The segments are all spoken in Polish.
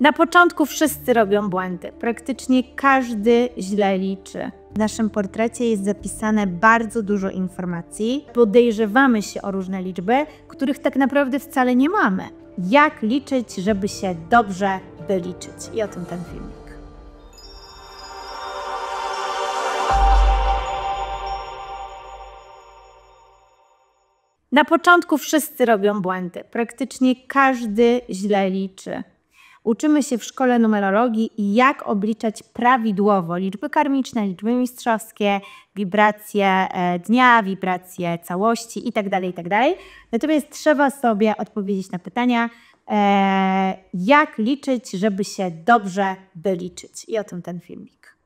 Na początku wszyscy robią błędy, praktycznie każdy źle liczy. W naszym portrecie jest zapisane bardzo dużo informacji. Podejrzewamy się o różne liczby, których tak naprawdę wcale nie mamy. Jak liczyć, żeby się dobrze wyliczyć? I o tym ten filmik. Na początku wszyscy robią błędy, praktycznie każdy źle liczy. Uczymy się w szkole numerologii, jak obliczać prawidłowo liczby karmiczne, liczby mistrzowskie, wibracje e, dnia, wibracje całości itd. Tak itd. Tak Natomiast trzeba sobie odpowiedzieć na pytania, e, jak liczyć, żeby się dobrze wyliczyć. I o tym ten filmik.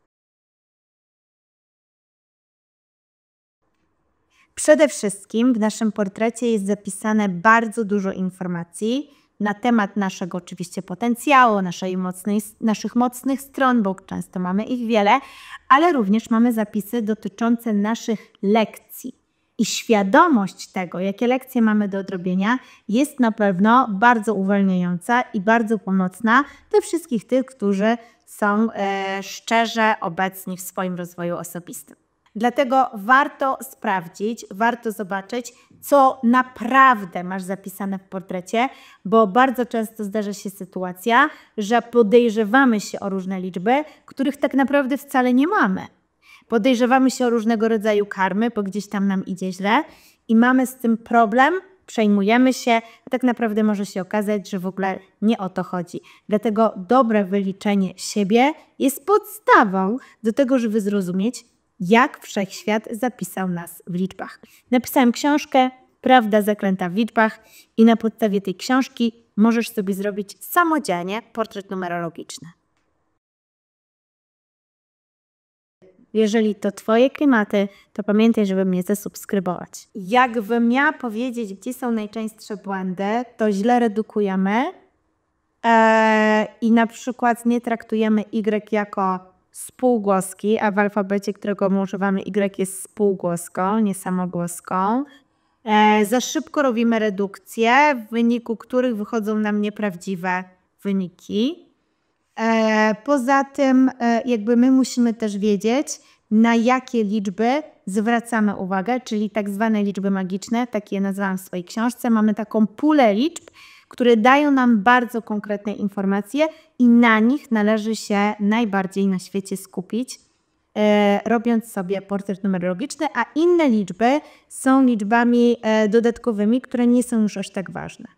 Przede wszystkim w naszym portrecie jest zapisane bardzo dużo informacji na temat naszego oczywiście potencjału, naszej mocnej, naszych mocnych stron, bo często mamy ich wiele, ale również mamy zapisy dotyczące naszych lekcji. I świadomość tego, jakie lekcje mamy do odrobienia, jest na pewno bardzo uwalniająca i bardzo pomocna dla wszystkich tych, którzy są e, szczerze obecni w swoim rozwoju osobistym. Dlatego warto sprawdzić, warto zobaczyć, co naprawdę masz zapisane w portrecie, bo bardzo często zdarza się sytuacja, że podejrzewamy się o różne liczby, których tak naprawdę wcale nie mamy. Podejrzewamy się o różnego rodzaju karmy, bo gdzieś tam nam idzie źle i mamy z tym problem, przejmujemy się, a tak naprawdę może się okazać, że w ogóle nie o to chodzi. Dlatego dobre wyliczenie siebie jest podstawą do tego, żeby zrozumieć, jak wszechświat zapisał nas w liczbach. Napisałem książkę Prawda zaklęta w liczbach i na podstawie tej książki możesz sobie zrobić samodzielnie portret numerologiczny. Jeżeli to Twoje klimaty, to pamiętaj, żeby mnie zasubskrybować. Jakbym miała powiedzieć, gdzie są najczęstsze błędy, to źle redukujemy eee, i na przykład nie traktujemy Y jako spółgłoski, a w alfabecie, którego używamy Y jest spółgłoską, nie samogłoską. E, za szybko robimy redukcje, w wyniku których wychodzą nam nieprawdziwe wyniki. E, poza tym, e, jakby my musimy też wiedzieć, na jakie liczby zwracamy uwagę, czyli tak zwane liczby magiczne, takie nazwałam w swojej książce. Mamy taką pulę liczb, które dają nam bardzo konkretne informacje i na nich należy się najbardziej na świecie skupić, e, robiąc sobie portret numerologiczny, a inne liczby są liczbami e, dodatkowymi, które nie są już aż tak ważne.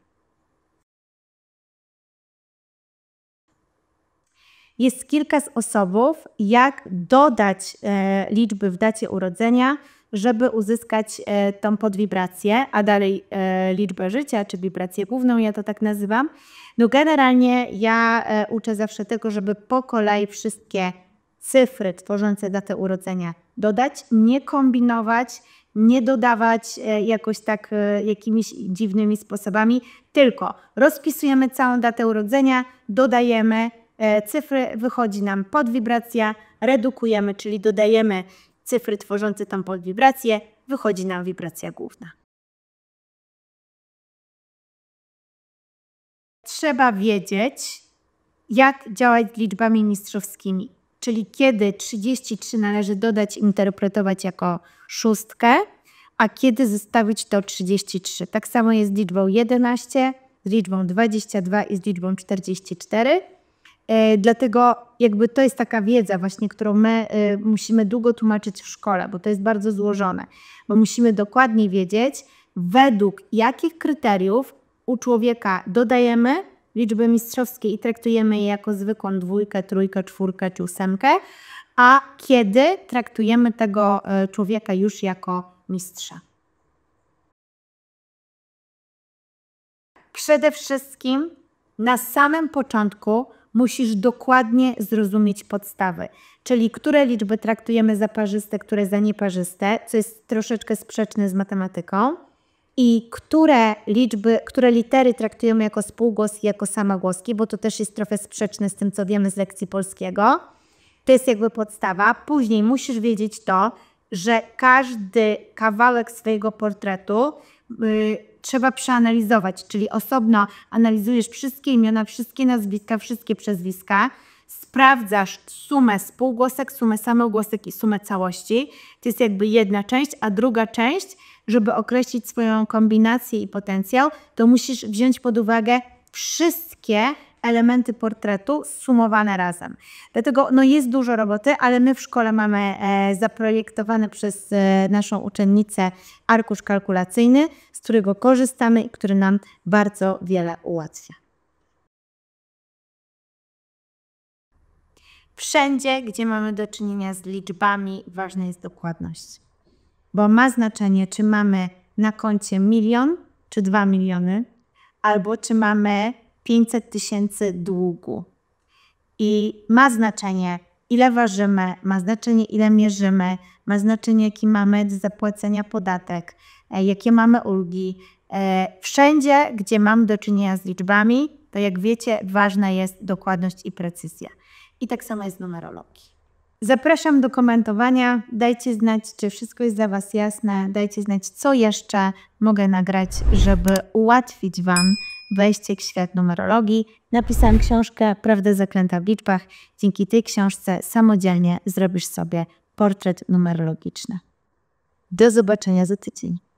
Jest kilka z sposobów, jak dodać e, liczby w dacie urodzenia żeby uzyskać e, tą podwibrację, a dalej e, liczbę życia, czy wibrację główną, ja to tak nazywam. No generalnie ja e, uczę zawsze tego, żeby po kolei wszystkie cyfry tworzące datę urodzenia dodać, nie kombinować, nie dodawać jakoś tak jakimiś dziwnymi sposobami, tylko rozpisujemy całą datę urodzenia, dodajemy cyfry, wychodzi nam podwibracja, redukujemy, czyli dodajemy cyfry tworzące tam podwibrację, wychodzi nam wibracja główna. Trzeba wiedzieć, jak działać z liczbami mistrzowskimi, czyli kiedy 33 należy dodać, interpretować jako szóstkę, a kiedy zostawić to 33. Tak samo jest z liczbą 11, z liczbą 22 i z liczbą 44. E, dlatego jakby to jest taka wiedza właśnie, którą my e, musimy długo tłumaczyć w szkole, bo to jest bardzo złożone, bo musimy dokładnie wiedzieć, według jakich kryteriów u człowieka dodajemy liczby mistrzowskie i traktujemy je jako zwykłą dwójkę, trójkę, czwórkę czy ósemkę, a kiedy traktujemy tego e, człowieka już jako mistrza. Przede wszystkim na samym początku musisz dokładnie zrozumieć podstawy, czyli które liczby traktujemy za parzyste, które za nieparzyste, co jest troszeczkę sprzeczne z matematyką, i które liczby, które litery traktujemy jako spółgłoski, jako samogłoski, bo to też jest trochę sprzeczne z tym, co wiemy z lekcji polskiego. To jest jakby podstawa. Później musisz wiedzieć to, że każdy kawałek swojego portretu y, trzeba przeanalizować, czyli osobno analizujesz wszystkie imiona, wszystkie nazwiska, wszystkie przezwiska, sprawdzasz sumę spółgłosek, sumę samogłosek i sumę całości. To jest jakby jedna część, a druga część, żeby określić swoją kombinację i potencjał, to musisz wziąć pod uwagę wszystkie elementy portretu sumowane razem. Dlatego no, jest dużo roboty, ale my w szkole mamy e, zaprojektowany przez e, naszą uczennicę arkusz kalkulacyjny, z którego korzystamy i który nam bardzo wiele ułatwia. Wszędzie, gdzie mamy do czynienia z liczbami, ważna jest dokładność, bo ma znaczenie, czy mamy na koncie milion czy dwa miliony, albo czy mamy 500 tysięcy długu. I ma znaczenie, ile ważymy, ma znaczenie, ile mierzymy, ma znaczenie, jaki mamy do zapłacenia podatek, e, jakie mamy ulgi. E, wszędzie, gdzie mam do czynienia z liczbami, to jak wiecie, ważna jest dokładność i precyzja. I tak samo jest z numerologii. Zapraszam do komentowania. Dajcie znać, czy wszystko jest dla Was jasne. Dajcie znać, co jeszcze mogę nagrać, żeby ułatwić Wam Wejście w świat numerologii. Napisałam książkę Prawda zaklęta w liczbach. Dzięki tej książce samodzielnie zrobisz sobie portret numerologiczny. Do zobaczenia za tydzień.